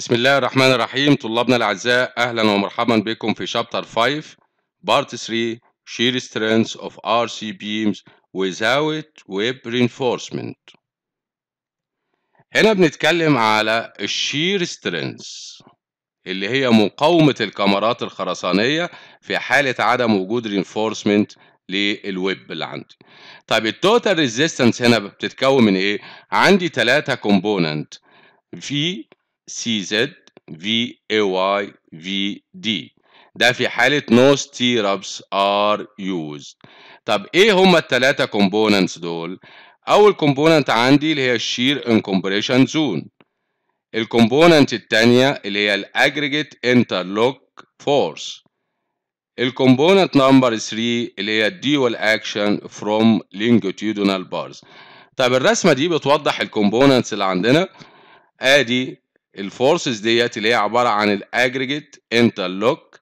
بسم الله الرحمن الرحيم طلابنا الأعزاء أهلا ومرحبا بكم في شابتر 5 بارت 3 شير سترينث اوف ار سي بيمز ويزاوت ويب رينفورسمنت هنا بنتكلم على الشير سترينث اللي هي مقاومة الكاميرات الخرسانية في حالة عدم وجود رينفورسمنت للويب اللي عندي طيب التوتال ريزيستنس هنا بتتكون من ايه عندي ثلاثة كومبوننت في سي زد في اي واي في دي ده في حالة no stirrups are used طب ايه هما التلاتة components دول؟ أول component عندي اللي هي الشير incompression zone الكومبوننت التانية اللي هي الاجريجيت انترلوك فورس الكومبوننت نمبر 3 اللي هي الديول اكشن فروم longitudinal بارز طب الرسمه دي بتوضح الكومبوننتس اللي عندنا ادي الفورسز ديت اللي هي عبارة عن الاجريجيت انترلوك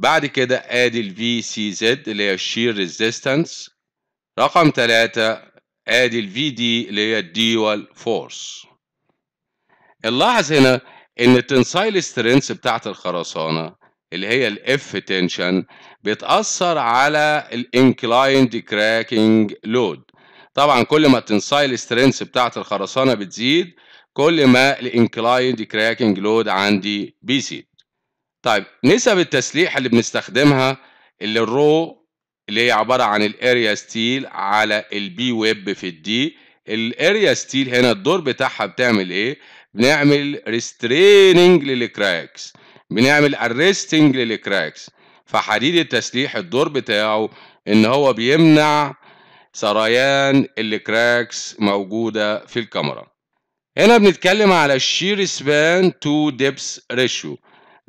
بعد كده ادي الفي سي زد اللي هي الشير ريزيستنس رقم تلاتة ادي الفي دي اللي هي الديوال فورس نلاحظ هنا ان التنسايل سترينث بتاعت الخرسانة اللي هي الاف تنشن بتأثر على الانكلايند كراكنج لود طبعا كل ما التنسايل سترينث بتاعت الخرسانة بتزيد كل ما الانكلايند كراكنج لود عندي بيزيد طيب نسب التسليح اللي بنستخدمها اللي الرو اللي هي عبارة عن الاريا ستيل على البي ويب في الدي الاريا ستيل هنا الدور بتاعها بتعمل ايه بنعمل ريستريننج للكراكس بنعمل اريستنج للكراكس فحديد التسليح الدور بتاعه ان هو بيمنع سريان الكراكس موجودة في الكاميرا هنا بنتكلم على الشير سبان تو ديبس ريشيو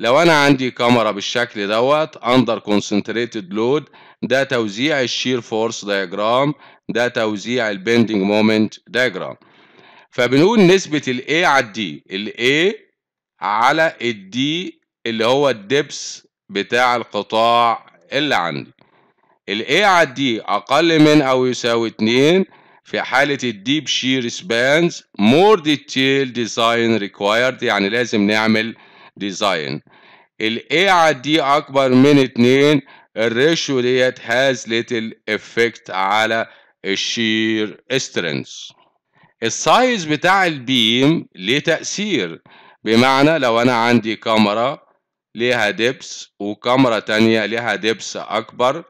لو انا عندي كاميرا بالشكل دوت اندر كونسنتريتد لود ده توزيع الشير فورس دايجرام ده توزيع البندنج مومنت دايجرام فبنقول نسبة الـ A على الـ D A على الـ D اللي هو الدبس بتاع القطاع اللي عندي الـ A على الـ D أقل من أو يساوي 2 في حالة الديب شير سبانز مور ديتيل ديزاين ريكوايرد يعني لازم نعمل ديزاين الاي دي اكبر من اتنين الريشيو ديت هاز ليتل افكت على الشير سترينث السايز بتاع البيم ليه تأثير بمعنى لو انا عندي كاميرا ليها دبس وكاميرا تانية ليها دبس اكبر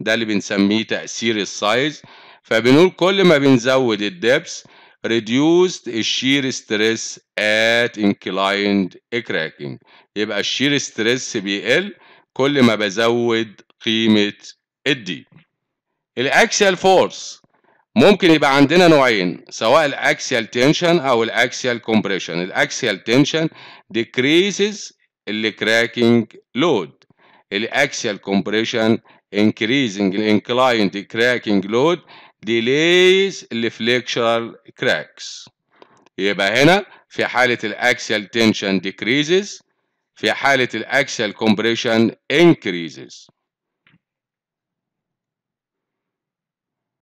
ده اللي بنسميه تأثير السايز فبنقول كل ما بنزود الدبس reduced الشير ستريس at inclined cracking يبقى الشير ستريس بيقل كل ما بزود قيمة الدي الاكسيال فورس ممكن يبقى عندنا نوعين سواء الاكسيال تنشن او الاكسيال كومبريشن الاكسيال تنشن decreases load الـ الاكسيال كومبريشن increasing inclined cracking load delays flexural cracks يبقى هنا في حالة الأكسل tension decreases في حالة الأكسل compression increases